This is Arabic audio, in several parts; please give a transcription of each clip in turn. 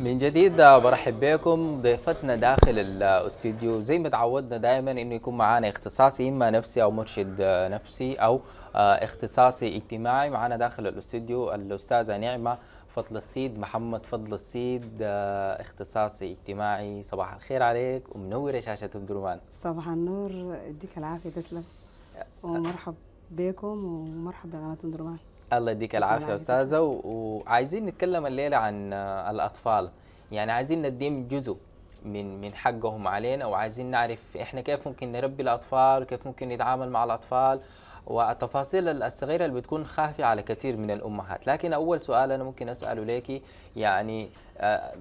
من جديد برحب بكم ضيفتنا داخل الاستديو زي ما تعودنا دائما انه يكون معانا اختصاصي اما نفسي او مرشد نفسي او اختصاصي اجتماعي معانا داخل الاستديو الاستاذه نعمه فضل السيد محمد فضل السيد اختصاصي اجتماعي صباح الخير عليك ومنوره شاشه ام درمان صباح النور يديك العافيه تسلم ومرحب بكم ومرحب بقناه ام درمان الله يديك العافيه استاذه وعايزين نتكلم الليله عن آه، الاطفال يعني عايزين نديهم جزء من من حقهم علينا وعايزين نعرف احنا كيف ممكن نربي الاطفال وكيف ممكن نتعامل مع الاطفال والتفاصيل الصغيره اللي بتكون خافيه على كثير من الامهات لكن اول سؤال انا ممكن اساله ليكي يعني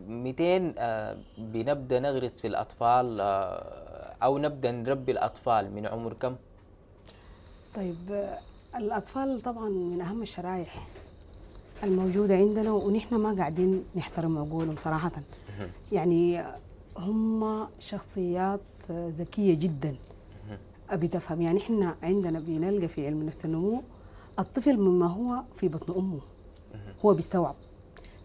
200 آه، آه، بنبدا نغرس في الاطفال او نبدا نربي الاطفال من عمر كم طيب الأطفال طبعا من أهم الشرائح الموجودة عندنا ونحن ما قاعدين نحترم عقولهم صراحة يعني هم شخصيات ذكية جدا أبي تفهم يعني احنا عندنا بنلقى في علم نفس النمو الطفل مما هو في بطن امه هو بيستوعب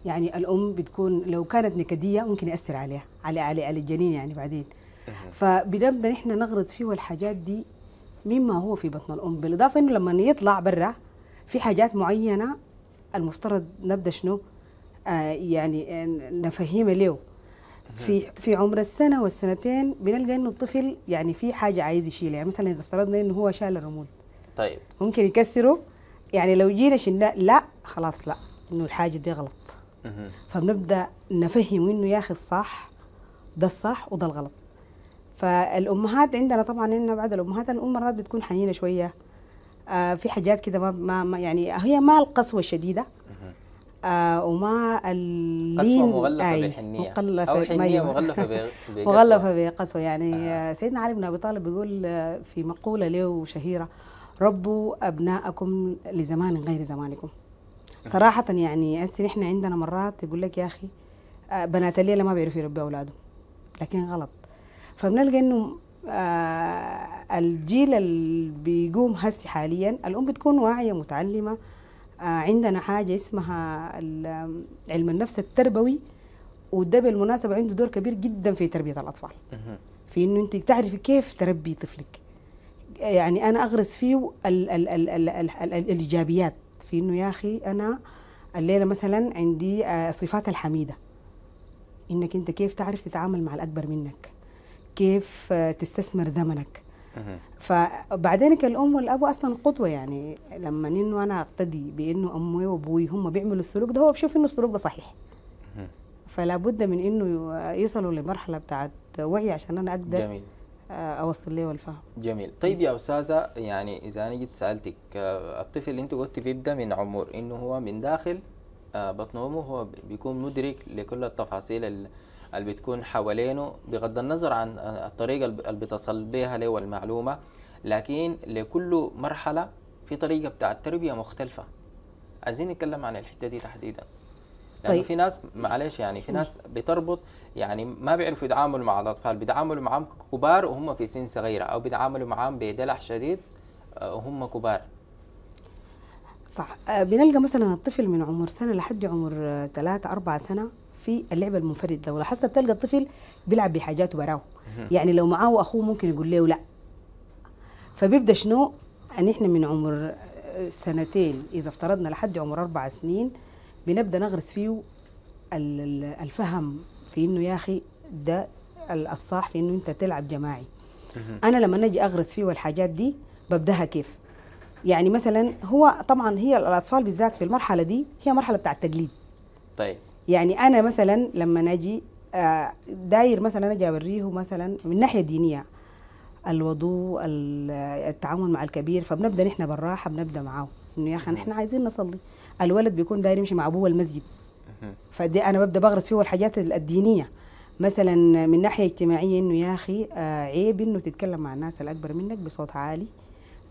يعني الام بتكون لو كانت نكديه ممكن ياثر عليها على على الجنين يعني بعدين فبنبدا نحن نغرض فيه الحاجات دي مما هو في بطن الام بالاضافه انه لما يطلع برا في حاجات معينه المفترض نبدا شنو آه يعني آه، نفهمها له في في عمر السنه والسنتين بنلقى انه الطفل يعني في حاجه عايز يشيلها يعني مثلا اذا افترضنا انه هو شال الرمود طيب ممكن يكسره يعني لو جينا شلنا لا خلاص لا انه الحاجه دي غلط فبنبدا نفهم انه يا اخي الصح ده الصح وده الغلط فالامهات عندنا طبعا إن بعد الامهات الام مرات بتكون حنينه شويه آه، في حاجات كده ما, ما يعني هي ما القسوه الشديده آه وما اللين مغلفه أي بالحنيه مغلفه او حنيه مغلفه مغلفه بقسوه يعني آه. سيدنا علي بن ابي طالب بيقول آه، في مقوله له شهيره ربوا ابنائكم لزمان غير زمانكم صراحه يعني هسه نحن عندنا مرات يقول لك يا اخي آه، بنات الليله ما بيعرفوا يربوا اولادهم لكن غلط فبنلقى انه آه الجيل اللي بيقوم هسي حاليا الام بتكون واعيه متعلمه آه عندنا حاجه اسمها علم النفس التربوي وده بالمناسبه عنده دور كبير جدا في تربيه الاطفال في انه انت تعرفي كيف تربي طفلك يعني انا اغرس فيه الـ الـ الـ الـ الـ الـ الايجابيات في انه يا اخي انا الليله مثلا عندي آه صفات الحميده انك انت كيف تعرف تتعامل مع الاكبر منك كيف تستثمر زمنك فبعدين الام والاب اصلا قدوه يعني لما انه انا اقتدي بانه امي وابوي هم بيعملوا السلوك ده هو بشوف انه السلوك ده صحيح فلا بد من انه يصلوا لمرحله بتاعت وعي عشان انا اقدر جميل. اوصل ليه الفهم جميل طيب يا استاذه يعني اذا انا جيت سالتك آه، الطفل اللي انت قلتي بيبدا من عمر انه هو من داخل آه، بطن امه هو بيكون مدرك لكل التفاصيل اللي بتكون حوالينه بغض النظر عن الطريقة اللي بتصل بها له المعلومة لكن لكل مرحلة في طريقة بتاع التربية مختلفة عايزين نتكلم عن الحتة دي تحديدا لأنه طيب. في ناس معلش يعني في ناس بتربط يعني ما بيعرفوا يتعاملوا مع الأطفال بيتعاملوا معاهم كبار وهم في سن صغيرة أو بيتعاملوا معاهم بدلع شديد آه، وهم كبار صح آه، بنلقى مثلا الطفل من عمر سنة لحد عمر آه، ثلاث اربع سنة في اللعب المنفرد لو لاحظت بتلقى الطفل بيلعب بحاجاته وراه يعني لو معاه اخوه ممكن يقول له لا فبيبدا شنو ان يعني احنا من عمر سنتين اذا افترضنا لحد عمر اربع سنين بنبدا نغرس فيه الفهم في انه يا اخي ده الصح في انه انت تلعب جماعي انا لما نجي اغرس فيه الحاجات دي ببداها كيف يعني مثلا هو طبعا هي الاطفال بالذات في المرحله دي هي مرحله بتاع التقليد طيب يعني انا مثلا لما نجي آه، داير مثلا اجي اوريه مثلا من ناحيه دينيه الوضوء التعامل مع الكبير فبنبدا نحن بالراحه بنبدا معاه انه يا اخي نحن عايزين نصلي الولد بيكون داير يمشي مع ابوه المسجد فدي انا ببدا بغرس فيه الحاجات الدينيه مثلا من ناحيه اجتماعيه انه يا اخي آه، عيب انه تتكلم مع الناس الاكبر منك بصوت عالي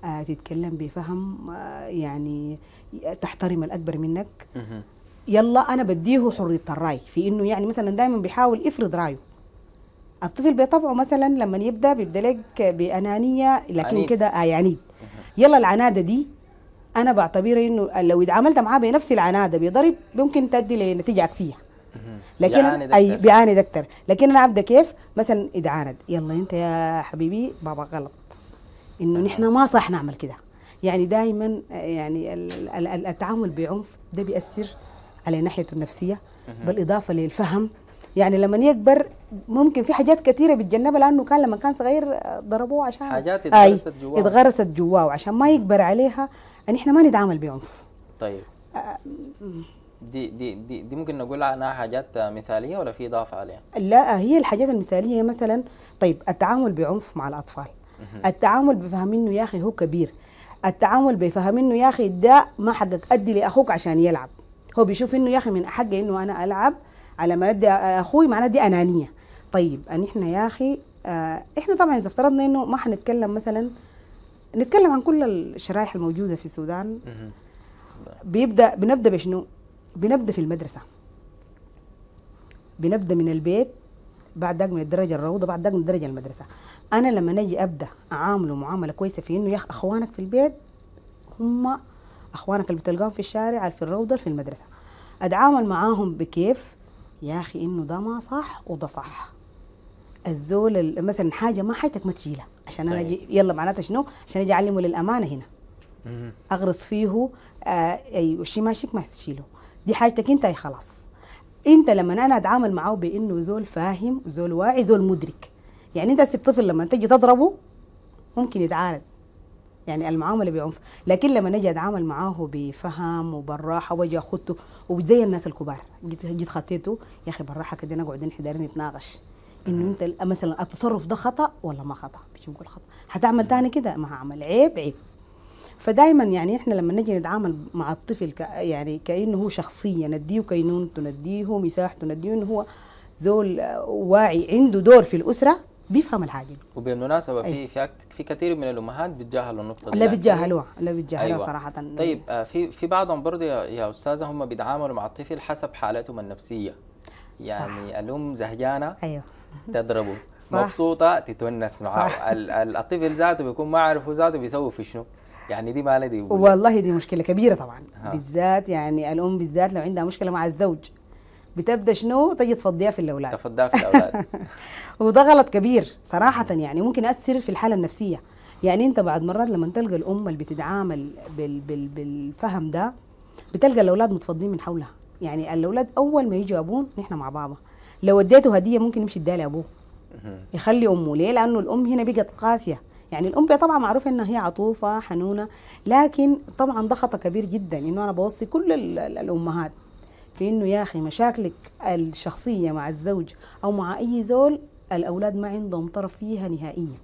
آه، تتكلم بفهم يعني تحترم الاكبر منك يلا انا بديه حريه الراي في انه يعني مثلا دائما بيحاول يفرض رايه الطفل بطبعه مثلا لما يبدا بيبدا لك بانانيه لكن كده آه يعني يلا العناده دي انا بعتبر انه لو اتعاملت معاه بنفس العناده بضرب ممكن تؤدي لنتيجه عكسيه لكن اي بيعاند اكثر لكن انا ابدا كيف مثلا اذا عاند يلا انت يا حبيبي بابا غلط انه نحن ما صح نعمل كده يعني دائما آه، يعني التعامل بعنف ده بيأثر على ناحيته النفسيه بالاضافه للفهم يعني لما يكبر ممكن في حاجات كثيره بتجنبها لانه كان لما كان صغير ضربوه عشان حاجات اتغرست جواه اتغرست جواه وعشان ما يكبر عليها ان يعني احنا ما نتعامل بعنف طيب آه، آه، دي دي دي, دي ممكن نقول عنها حاجات مثاليه ولا في اضافه عليها؟ لا هي الحاجات المثاليه مثلا طيب التعامل بعنف مع الاطفال التعامل بفهم انه يا اخي هو كبير التعامل بفهم انه يا اخي ده ما حقك ادي لاخوك عشان يلعب هو بيشوف انه يا اخي من حقي انه انا العب على ما اخوي معناه دي انانيه طيب ان احنا يا اخي آه، احنا طبعا اذا افترضنا انه ما حنتكلم مثلا نتكلم عن كل الشرائح الموجوده في السودان بيبدا بنبدا بشنو بنبدا في المدرسه بنبدا من البيت بعد ذاك من الدرجه الروضه بعد ذاك من الدرجه المدرسه انا لما نجي ابدا اعامله معامله كويسه في انه يا اخوانك في البيت هم اخوانك اللي بتلقاهم في الشارع في الروضه في المدرسه اتعامل معاهم بكيف يا اخي انه ده ما صح وده صح الزول مثلا حاجه ما حياتك ما تشيلها عشان انا طيب. اجي يلا معناتها شنو عشان اجي اعلمه للامانه هنا اغرس فيه آه ايوه شيء ماشيك ما تشيله دي حاجتك انت اي خلاص انت لما انا اتعامل معاه بانه زول فاهم زول واعي زول مدرك يعني انت الطفل لما تجي تضربه ممكن يتعارض يعني المعامله بعنف لكن لما نجي اتعامل معاه بفهم وبالراحه واجي اخذته وزي الناس الكبار جيت جيت خطيته يا اخي بالراحه كده نقعد نحضر نتناقش انه انت مثلا التصرف ده خطا ولا ما خطا مش نقول خطا هتعمل تاني كده ما هعمل عيب عيب فدايما يعني احنا لما نجي نتعامل مع الطفل ك يعني كانه هو شخصيه نديه كينونته نديه مساحته نديه انه هو زول واعي عنده دور في الاسره بيفهم الحاجه دي وبالمناسبه في أيوة. في في كثير من الامهات بيتجاهلوا النقطه دي لا يعني. بيتجاهلوها لا بيتجاهلوها أيوة. صراحه طيب آه في في بعضهم برضه يا, يا استاذه هم بيتعاملوا مع الطفل حسب حالتهم النفسيه يعني صح. الام زهجانه ايوه تضربه صح. مبسوطه تتونس معاه الطفل ذاته بيكون ما عارف ذاته بيسوي في شنو يعني دي ما دي والله دي مشكله كبيره طبعا ها. بالذات يعني الام بالذات لو عندها مشكله مع الزوج بتبدا شنو تجي تفضيها في الاولاد تفضيها في الاولاد وده غلط كبير صراحه يعني ممكن ياثر في الحاله النفسيه يعني انت بعد مرات لما تلقى الام اللي بتتعامل بال بال بالفهم ده بتلقى الاولاد متفضين من حولها يعني الاولاد اول ما يجوا ابوهم نحن مع بابا لو اديته هديه ممكن يمشي اداها لابوه يخلي امه ليه لانه الام هنا بقت قاسيه يعني الام طبعا معروفه انها هي عطوفه حنونه لكن طبعا ده خطا كبير جدا انه انا بوصي كل الامهات في انه يا اخي مشاكلك الشخصيه مع الزوج او مع اي زول الاولاد ما عندهم طرف فيها نهائيا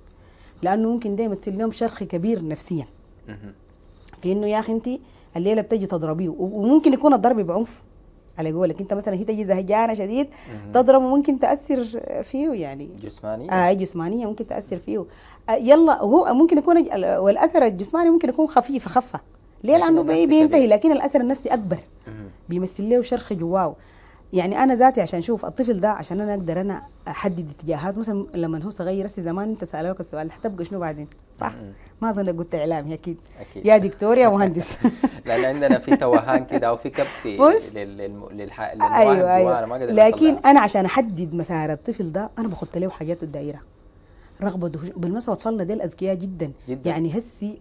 لانه ممكن دايما يمثل لهم شرخ كبير نفسيا في انه يا اخي انت الليله بتجي تضربيه وممكن يكون الضرب بعنف على قولك انت مثلا هي تجي زهجانه شديد تضربه ممكن تاثر فيه يعني جسمانيا اه جسمانيا ممكن تاثر فيه آه يلا هو ممكن يكون والاثر الجسماني ممكن يكون خفيف خفه ليه لانه بينتهي لكن الاثر النفسي اكبر بيمثل له شرخ جواه يعني انا ذاتي عشان اشوف الطفل ده عشان انا اقدر انا احدد اتجاهات مثلا لما هو صغير هسه زمان انت سالوك السؤال حتبقى شنو بعدين صح؟ ما اظن قلت اعلامي اكيد, أكيد. يا دكتور يا مهندس لان عندنا في توهان كده او في كبت للم... ايوه ايوه ما لكن انا عشان احدد مسار الطفل ده انا بخط له حاجات الدائره رغبه بالمناسبه اطفالنا ديل اذكياء جدا, جداً. يعني هسي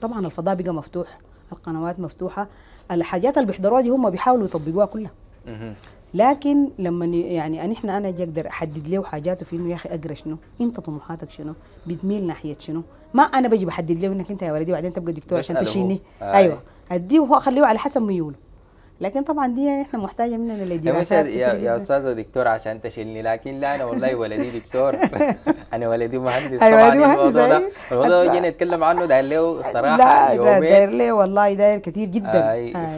طبعا الفضاء بقى مفتوح القنوات مفتوحه الحاجات اللي بيحضروها دي هم بيحاولوا يطبقوها كلها لكن لما يعني نحن انا اجي اقدر احدد له حاجاته في انه يا اخي اقرا شنو؟ انت طموحاتك شنو؟ بتميل ناحيه شنو؟ ما انا بجي بحدد له انك انت يا ولدي بعدين تبقى دكتور عشان تشيني آه. ايوه اديه واخليه على حسب ميوله لكن طبعا دي احنا محتاجه مننا لدراسات يا يا استاذه دكتور عشان تشيلني لكن لا انا والله ولدي دكتور انا ولدي مهندس طبعا الموضوع ده أيوه. الموضوع ده جينا نتكلم عنه داير له صراحه لا يومين لا داير له والله داير كثير جدا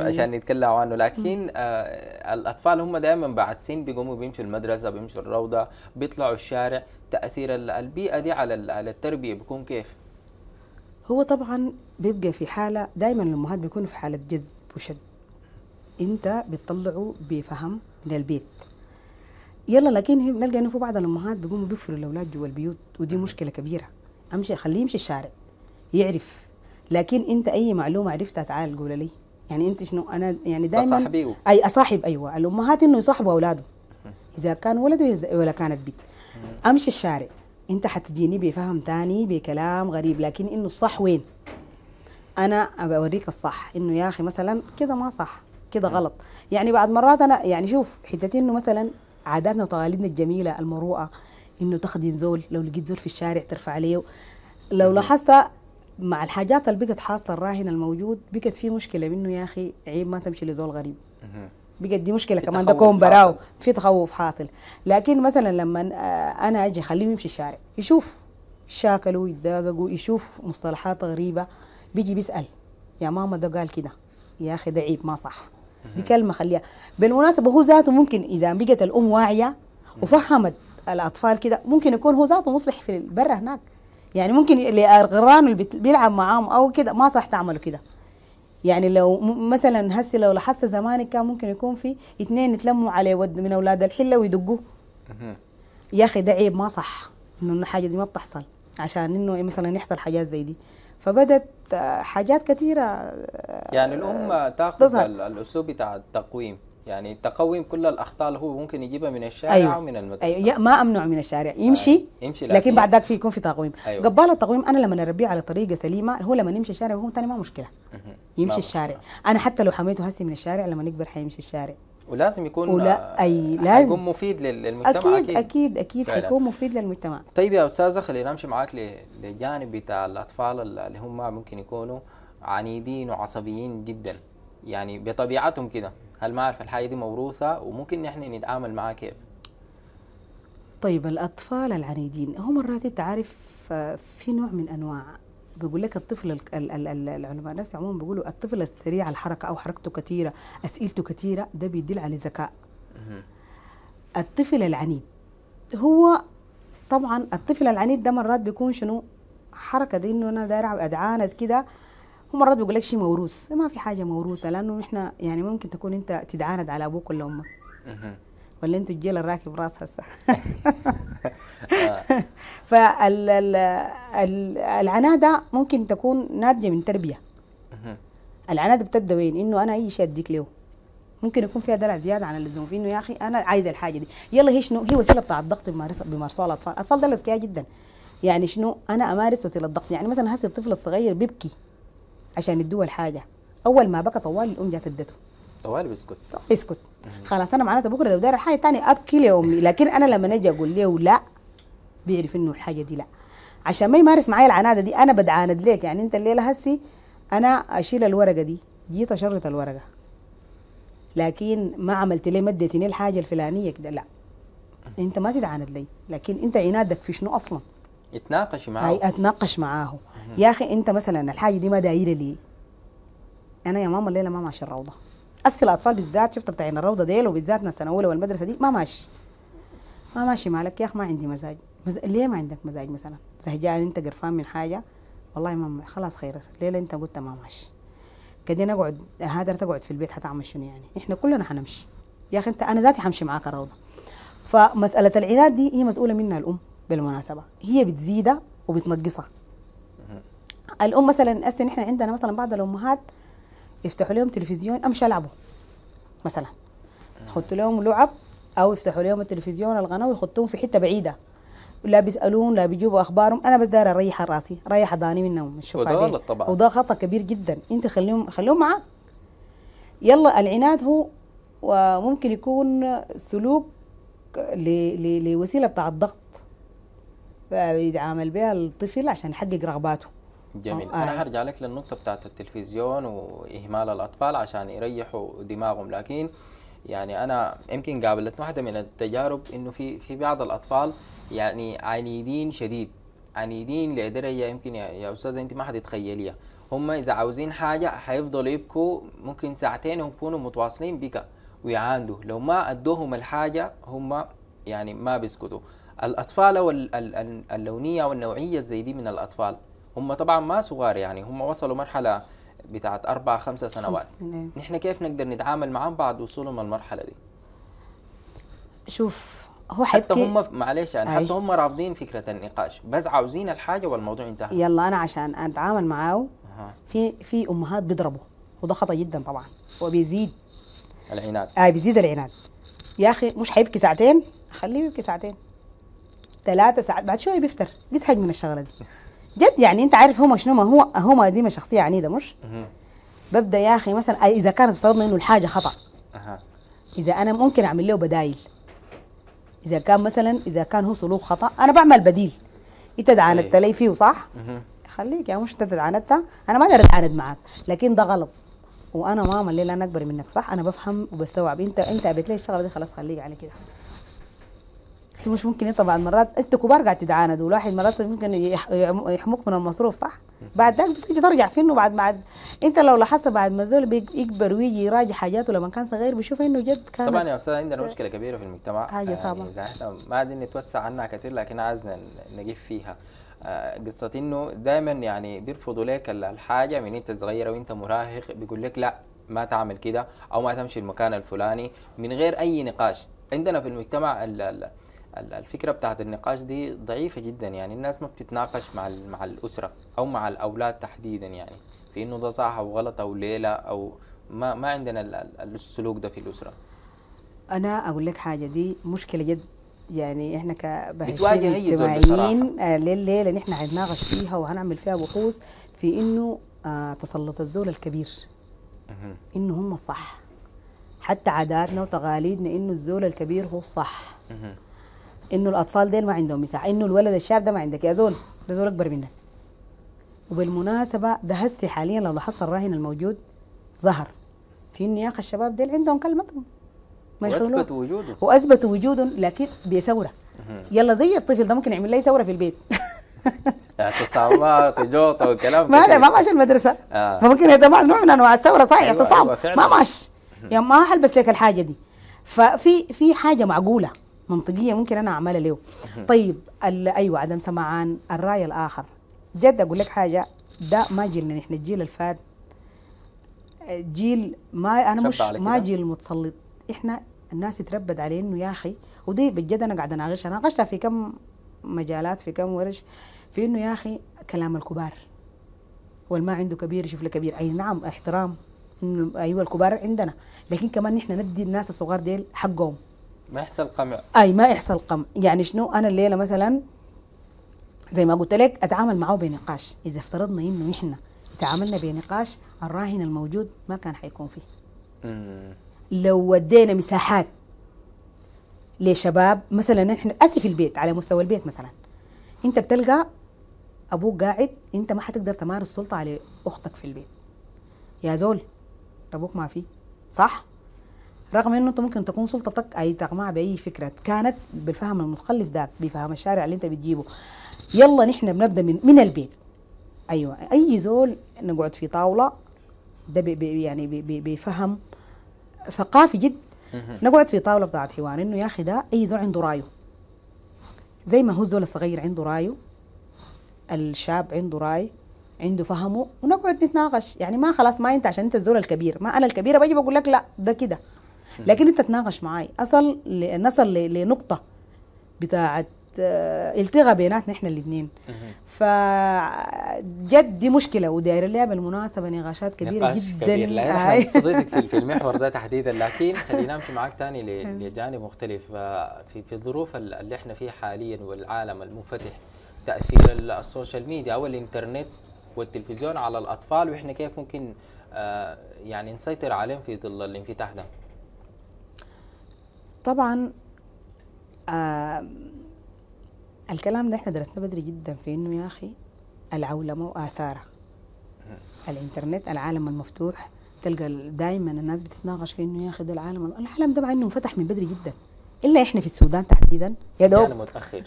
عشان نتكلم عنه لكن آه الاطفال هم دائما بعد سن بيقوموا بيمشوا المدرسه بيمشوا الروضه بيطلعوا الشارع تاثير البيئه دي على على التربيه بيكون كيف؟ هو طبعا بيبقى في حاله دايما الامهات بيكونوا في حاله جذب وشد انت بتطلعه بفهم من البيت يلا لكن نلقى انه في بعض الامهات بيقوموا بيقفلوا الاولاد جوا البيوت ودي نعم. مشكله كبيره امشي خليه يمشي الشارع يعرف لكن انت اي معلومه عرفتها تعال قولها لي يعني انت شنو انا يعني دائما اي اصاحب ايوه الامهات انه يصاحبوا اولاده اذا كان ولد ولا كانت بنت امشي الشارع انت حتجيني بفهم ثاني بكلام غريب لكن انه الصح وين انا اوريك الصح انه يا اخي مثلا كده ما صح كده نعم. غلط يعني بعد مرات انا يعني شوف حتتي انه مثلا عاداتنا وتقاليدنا الجميله المروءه انه تخدم زول لو لقيت زول في الشارع ترفع عليه لو نعم. لاحظت مع الحاجات اللي بقت حاصله الراهن الموجود بقت في مشكله منه يا اخي عيب ما تمشي لزول غريب بقت دي مشكله كمان ده كون براو في تخوف حاصل لكن مثلا لما آه، انا اجي اخليه يمشي الشارع يشوف شاكلوا يتداققوا يشوف مصطلحات غريبه بيجي بيسال يا ماما ده قال كده يا اخي ده عيب ما صح دي كلمه خليها بالمناسبه هو ذاته ممكن اذا بقت الام واعيه وفهمت الاطفال كده ممكن يكون هو ذاته مصلح في برا هناك يعني ممكن الغران اللي بيلعب معاهم او كده ما صح تعملوا كده يعني لو مثلا هسه لو لاحظت زمان كان ممكن يكون في اثنين يتلموا على ود من اولاد الحله ويدقوه يا اخي ده عيب ما صح انه الحاجه دي ما بتحصل عشان انه مثلا يحصل حاجات زي دي فبدت حاجات كثيره آه، يعني الام آه، تاخذ الاسلوب بتاع التقويم يعني تقويم كل الاخطاء اللي هو ممكن يجيبها من الشارع أيوة. او من المدرسه أيوة. ما امنع من الشارع آه، يمشي أيوة. يمشي لكن, لكن بعد ذاك في يكون في تقويم أيوة. قبال التقويم انا لما اربيه على طريقه سليمه هو لما يمشي الشارع هو ثاني ما مشكله يمشي الشارع انا حتى لو حميته هسي من الشارع لما نكبر حيمشي الشارع ولازم يكون ولا آه، اي لازم يكون مفيد للمجتمع اكيد اكيد اكيد حيكون مفيد للمجتمع طيب يا استاذه خلينا نمشي معاك للجانب بتاع الاطفال اللي هم ممكن يكونوا عنيدين وعصبيين جدا يعني بطبيعتهم كده هل ما اعرف الحاجه دي موروثه وممكن نحن نتعامل معاها كيف طيب الاطفال العنيدين هم مرات انت عارف آه، في نوع من انواع بيقول لك الطفل العلماء الناس عموما بيقولوا الطفل السريع الحركه او حركته كثيره اسئلته كثيره ده بيدل على ذكاء الطفل العنيد هو طبعا الطفل العنيد ده مرات بيكون شنو حركه دي انه انا داير ادعانه كده مرات بيقول لك شيء موروث ما في حاجه موروثه لانه احنا يعني ممكن تكون انت تدعاند على ابوك ولا امك ولا انتوا الجيل الراكب راس هسه فالعنادة ممكن تكون ناتجة من تربية العناد بتبدأ وين انه انا اي شيء اديك له ممكن يكون فيها دلع زياده عن اللزوم في انه يا اخي انا عايز الحاجه دي يلا هي شنو هي وسيله بتاع الضغط بيمارسوها الاطفال الاطفال ده اذكياء جدا يعني شنو انا امارس وسيله الضغط يعني مثلا هسه الطفل الصغير بيبكي عشان يدوه الحاجه اول ما بكى طوال الام جات ادته طوالب بيسكت اسكت خلاص انا معناتها بكره لو داير حاجه ثانيه ابكي لامي لكن انا لما اجي اقول له لا بيعرف انه الحاجه دي لا عشان ما يمارس معايا العناده دي انا بتعاند ليك يعني انت الليله هسي انا اشيل الورقه دي جيت اشرط الورقه لكن ما عملت لي ما اديتني الحاجه الفلانيه كده لا انت ما تتعاند لي لكن انت عنادك في شنو اصلا اتناقش معاه اي اتناقش معاه يا اخي انت مثلا الحاجه دي ما دايره لي انا يا ماما الليله ما ماشي الروضه أسي الأطفال بالذات شفت بتاعين الروضة ديل وبالذات ناس أولى والمدرسة دي ما ماشي ما ماشي مالك يا أخي ما عندي مزاج مز... ليه ما عندك مزاج مثلا زهجان أنت قرفان من حاجة والله ما خلاص خير ليه أنت قلت ما ماشي قاعدين أقعد هادر تقعد في البيت حتعمل شنو يعني إحنا كلنا حنمشي يا أخي أنت أنا ذاتي حمشي معاك الروضة فمسألة العناد دي هي مسؤولة منها الأم بالمناسبة هي بتزيدها وبتنقصها الأم مثلا أسي احنا عندنا مثلا بعض الأمهات يفتحوا لهم تلفزيون امشي العبوا مثلا يحطوا لهم لعب او يفتحوا لهم التلفزيون القناه ويحطوهم في حته بعيده لا بيسالون لا بيجيبوا اخبارهم انا بس داير اريح راسي ريح ضاني منهم من الشوفه وده غلط طبعا وده خطا كبير جدا انت خليهم خليهم معاك يلا العناد هو وممكن يكون سلوك لوسيله بتاع الضغط بيتعامل بها الطفل عشان يحقق رغباته جميل آه. انا هرجع لك للنقطه بتاعت التلفزيون واهمال الاطفال عشان يريحوا دماغهم لكن يعني انا يمكن قابلت واحده من التجارب انه في في بعض الاطفال يعني عنيدين شديد عنيدين لدرجه يمكن يا استاذه انت ما حتتخيليها هم اذا عاوزين حاجه حيفضلوا يبكوا ممكن ساعتين ويكونوا متواصلين بك ويعاندوا لو ما ادوهم الحاجه هم يعني ما بيسكتوا الاطفال اللونيه والنوعيه زي دي من الاطفال هم طبعا ما صغار يعني هم وصلوا مرحله بتاعت اربع خمسة سنوات خمس إيه. نحن كيف نقدر نتعامل معهم بعد وصولهم للمرحله دي شوف هو حتى هم معلش يعني حتى هم رافضين فكره النقاش بس عاوزين الحاجه والموضوع انتهى يلا انا عشان اتعامل معاه في في امهات بيضربوا وده خطا جدا طبعا وبيزيد العناد اه بيزيد العناد يا اخي مش حيبكي ساعتين خليه يبكي ساعتين ثلاثة ساعات بعد شوية بيفتر بيزهق من الشغلة دي جد يعني انت عارف هما شنو ما هو هما ديما شخصيه عنيده مش ببدا يا اخي مثلا اذا كانت افترضنا انه الحاجه خطا اذا انا ممكن اعمل له بدايل اذا كان مثلا اذا كان هو سلوك خطا انا بعمل بديل انت تعاندت إيه. لي فيه صح خليك يا مش انت تعاندت انا ما اقدر اتعاند معك لكن ده غلط وانا ماما اللي انا اكبر منك صح انا بفهم وبستوعب انت انت قابلت لي الشغله دي خلاص خليك على كده بس مش ممكن إيه طبعا مرات انت كبار قاعد تتعاندوا الواحد مرات ممكن يحموك من المصروف صح بعد ذلك بتيجي ترجع فيه بعد بعد انت لو لاحظت بعد ما الزول بيكبر ويجي يراجع حاجاته لما كان صغير بيشوف انه جد كان طبعا يا استاذ عندنا مشكله كبيره في المجتمع حاجه صعبه يعني احنا ما عايزين نتوسع عنها كثير لكن عايزنا نجيب فيها آه، قصة انه دايما يعني بيرفضوا لك الحاجة من انت صغيرة وانت مراهق بيقول لك لا ما تعمل كده او ما تمشي المكان الفلاني من غير اي نقاش عندنا في المجتمع الفكره بتاعت النقاش دي ضعيفه جدا يعني الناس ما بتتناقش مع مع الاسره او مع الاولاد تحديدا يعني في انه ده صح او غلط او ليله او ما ما عندنا السلوك ده في الاسره انا اقول لك حاجه دي مشكله جد يعني احنا كباحثين اجتماعيين الليله نحن احنا هنتناقش فيها وهنعمل فيها بحوث في انه آه تسلط الزول الكبير انه هم صح حتى عاداتنا وتقاليدنا انه الزول الكبير هو صح انه الاطفال ديل ما عندهم مساحه انه الولد الشاب ده ما عندك يا زول ده زول اكبر منك وبالمناسبه ده هسه حاليا لو لاحظت الراهن الموجود ظهر في انه يا اخي الشباب ديل عندهم كلمتهم ما يخلوه واثبتوا وجودهم واثبتوا وجودهم لكن بثوره يلا زي الطفل ده ممكن يعمل لي ثوره في البيت يعني اعتصامات وجوطه وكلام ما ما ماشي المدرسه آه. ممكن هذا نوع من انواع الثوره صحيح أيوة أيوة ما ماشي يا ما حلبس لك الحاجه دي ففي في حاجه معقوله منطقيه ممكن انا اعملها له طيب ايوه عدم سمعان الراي الاخر جد اقول لك حاجه ده ما جيلنا نحن الجيل الفات جيل ما انا مش ما جيل متسلط احنا الناس تربت عليه انه يا اخي ودي بجد انا قاعده ناقشها ناقشتها في كم مجالات في كم ورش في انه يا اخي كلام الكبار والما عنده كبير يشوف له كبير اي نعم احترام ايوه الكبار عندنا لكن كمان نحن ندي الناس الصغار ديل حقهم ما يحصل قمع اي ما يحصل قمع يعني شنو انا الليله مثلا زي ما قلت لك اتعامل معه بنقاش اذا افترضنا انه احنا تعاملنا بنقاش الراهن الموجود ما كان حيكون فيه لو ودينا مساحات لشباب مثلا احنا اسف البيت على مستوى البيت مثلا انت بتلقى ابوك قاعد انت ما حتقدر تمارس سلطه على اختك في البيت يا زول ابوك ما فيه صح رغم انه انت ممكن تكون سلطتك اي تقمع باي فكره كانت بالفهم المتخلف ده بفهم الشارع اللي انت بتجيبه يلا نحن بنبدا من من البيت ايوه اي زول نقعد في طاوله ده بي بي يعني بي ثقافي جد نقعد في طاوله بتاعت حوار انه يا اخي ده اي زول عنده رايه زي ما هو الزول الصغير عنده رايه الشاب عنده راي عنده فهمه ونقعد نتناقش يعني ما خلاص ما انت عشان انت الزول الكبير ما انا الكبيره باجي بقول لك لا ده كده لكن انت تناقش معاي اصل نصل لنقطه بتاعت آه، التغى بيناتنا احنا الاثنين فجد دي مشكله وداير لها بالمناسبه نقاشات كبيره نقاش جدا كبير لا انا حستضيفك آه. في المحور ده تحديدا لكن خلينا نمشي معك ثاني لجانب مختلف آه، في في الظروف اللي احنا فيها حاليا والعالم المنفتح تاثير السوشيال ميديا والانترنت والتلفزيون على الاطفال واحنا كيف ممكن يعني نسيطر عليهم في ظل الانفتاح ده طبعا آه الكلام ده احنا درسناه بدري جدا في انه يا اخي العولمه واثارها الانترنت العالم المفتوح تلقى دائما الناس بتتناقش في انه يا اخي ده العالم العالم ده مع انه انفتح من بدري جدا الا احنا في السودان تحديدا يا دوب متاخر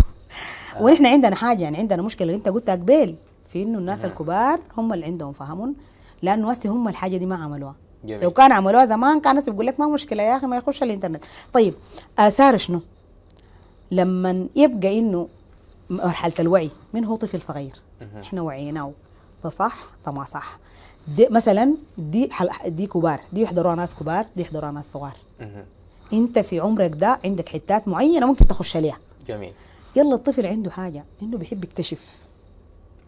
ونحن عندنا حاجه يعني عندنا مشكله اللي انت قلتها قبل في انه الناس نعم. الكبار هم اللي عندهم فهمهم لانه هسه هم الحاجه دي ما عملوها جميل. لو كان عملوها زمان كان الناس بيقول لك ما مشكله يا اخي ما يخش الانترنت طيب اثار آه، شنو لما يبقى انه مرحله الوعي من هو طفل صغير احنا وعيناه ده صح ده ما صح دي مثلا دي حل... دي كبار دي يحضروها ناس كبار دي يحضروها ناس صغار انت في عمرك ده عندك حتات معينه ممكن تخش عليها جميل يلا الطفل عنده حاجه انه بيحب يكتشف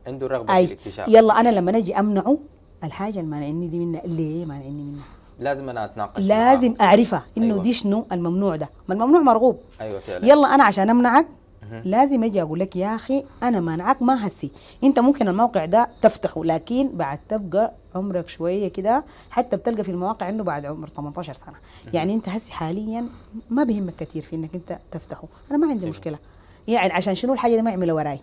عنده رغبه في الاكتشاف يلا انا لما اجي امنعه الحاجه اللي مانعني دي منها ليه مانعني منها لازم انا اتناقش لازم معها. اعرفها انه أيوة. دي شنو الممنوع ده ما الممنوع مرغوب ايوه فعلا يلا انا عشان امنعك لازم اجي اقول لك يا اخي انا مانعك ما هسي انت ممكن الموقع ده تفتحه لكن بعد تبقى عمرك شويه كده حتى بتلقى في المواقع انه بعد عمر 18 سنه يعني انت هسي حاليا ما بيهمك كثير في انك انت تفتحه انا ما عندي مشكله يعني عشان شنو الحاجه دي ما يعملها وراي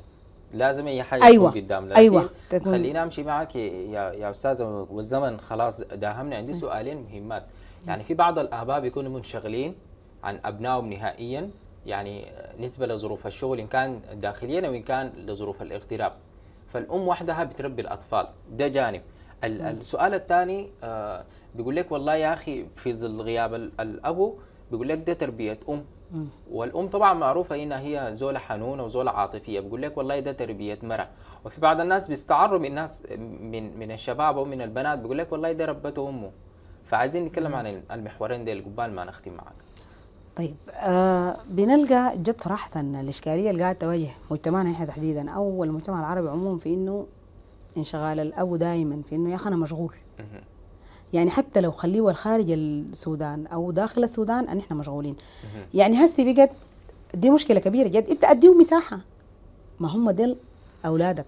لازم هي حاجه أيوة. تكون قدام لكن أيوة. تكون. خلينا امشي معك يا يا استاذه والزمن خلاص داهمنا عندي سؤالين مهمات يعني في بعض الاباء بيكونوا منشغلين عن ابنائهم نهائيا يعني نسبه لظروف الشغل ان كان داخليا او ان كان لظروف الاغتراب فالام وحدها بتربي الاطفال ده جانب السؤال الثاني آه، بيقول لك والله يا اخي في ظل غياب الابو بيقول لك ده تربيه ام والام طبعا معروفه انها هي زوله حنونه وزوله عاطفيه بقول لك والله ده تربيه مرأة وفي بعض الناس بيستعروا من الناس من من الشباب او من البنات بقول لك والله ده ربته امه فعايزين نتكلم عن المحورين دي قبال ما نختم معك طيب آه بنلقى جد صراحه الاشكاليه اللي قاعد تواجه مجتمعنا احنا تحديدا او المجتمع العربي عموما في انه انشغال الاب دائما في انه يا اخي انا مشغول يعني حتى لو خليه خارج السودان او داخل السودان ان احنا مشغولين يعني هسي بقت دي مشكله كبيره جد انت اديهم مساحه ما هم دل اولادك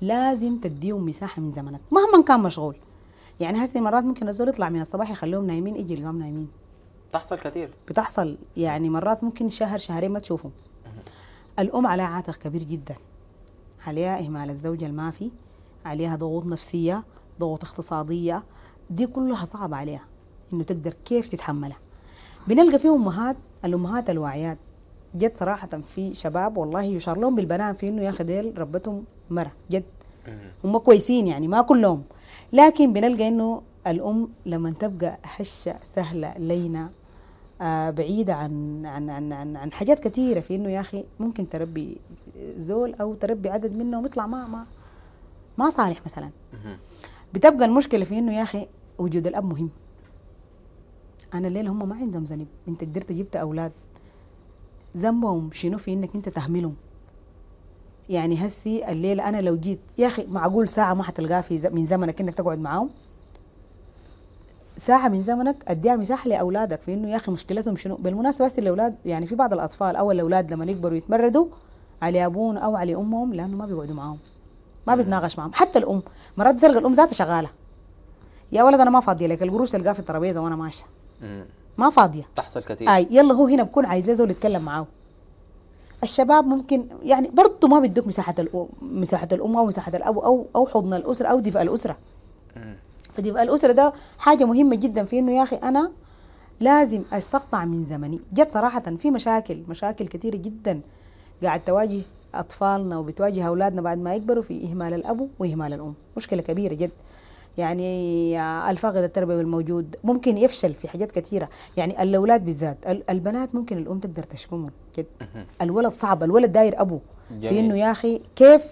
لازم تديهم مساحه من زمنك مهما كان مشغول يعني هسي مرات ممكن الزول يطلع من الصباح يخليهم نايمين يجي يلقاهم نايمين بتحصل كثير بتحصل يعني مرات ممكن شهر شهرين ما تشوفهم الام عليها عاتق كبير جدا عليها اهمال الزوجه المافي عليها ضغوط نفسيه ضغوط اقتصاديه دي كلها صعب عليها انه تقدر كيف تتحملها بنلقى في امهات الامهات الواعيات جد صراحة في شباب والله يشار لهم بالبنان في انه يا اخي ديل ربتهم مرة جد هم كويسين يعني ما كلهم لكن بنلقى انه الام لما تبقى هشة سهلة لينة آه بعيدة عن عن عن عن, عن حاجات كثيرة في انه يا اخي ممكن تربي زول او تربي عدد منهم يطلع ما ما ما صالح مثلا بتبقى المشكلة في انه يا اخي وجود الاب مهم انا الليله هم ما عندهم ذنب انت قدرت جبت اولاد ذنبهم شنو في انك انت تهملهم يعني هسي الليله انا لو جيت يا اخي معقول ساعه ما حتلقاها في من زمنك انك تقعد معاهم ساعة من زمنك اديها مساحة لأولادك في إنه يا أخي مشكلتهم شنو بالمناسبة بس الأولاد يعني في بعض الأطفال أو الأولاد لما يكبروا يتمردوا على أبوهم أو على أمهم لأنه ما بيقعدوا معاهم ما بيتناقش معاهم حتى الأم مرات تلقى الأم ذاتها شغالة يا ولد انا ما فاضيه لك القروش تلقاها في الترابيزه وانا ماشيه ما فاضيه تحصل كثير اي آه، يلا هو هنا بكون عايز زول يتكلم معاه الشباب ممكن يعني برضه ما بيدوك مساحه الأم مساحه الام او مساحه الاب او او حضن الاسره او دفء الاسره فدفء الاسره ده حاجه مهمه جدا في انه يا اخي انا لازم استقطع من زمني جد صراحه في مشاكل مشاكل كثيره جدا قاعد تواجه اطفالنا وبتواجه اولادنا بعد ما يكبروا في اهمال الاب واهمال الام مشكله كبيره جد يعني آه، الفاقد التربوي الموجود ممكن يفشل في حاجات كثيره يعني الاولاد بالذات البنات ممكن الام تقدر تشممهم كده الولد صعب الولد داير ابوه في انه يا اخي كيف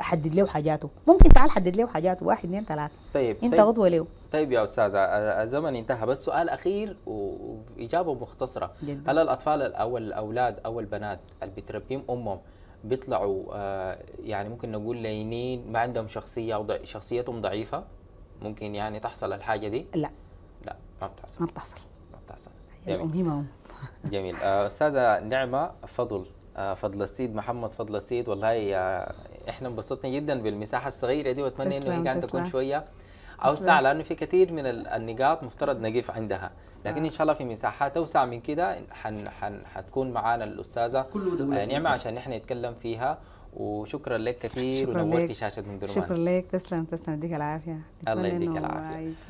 احدد له حاجاته ممكن تعال حدد له حاجاته واحد اثنين ثلاثه طيب انت طيب. غضوه له طيب يا استاذه آه، آه، الزمن انتهى بس سؤال اخير واجابه مختصره جدا. هل الاطفال او الاولاد او البنات اللي بتربيهم امهم بيطلعوا يعني ممكن نقول لينين ما عندهم شخصيه او شخصيتهم ضعيفه ممكن يعني تحصل الحاجه دي لا لا ما بتحصل ما بتحصل ما بتحصل يعني جميل هي ما جميل آه، استاذه نعمه فضل آه، فضل السيد محمد فضل السيد والله آه، احنا انبسطنا جدا بالمساحه الصغيره دي واتمنى انه هي كانت تكون شويه اوسع لانه في كثير من النقاط مفترض نقف عندها لكن ان شاء الله في مساحات اوسع من كده حن حن حتكون معانا الاستاذه نعمه عشان احنا نتكلم فيها وشكرا لك كثير ونورتي شاشه من درمان شكرا لك تسلم تسلم يديك العافيه الله يديك العافيه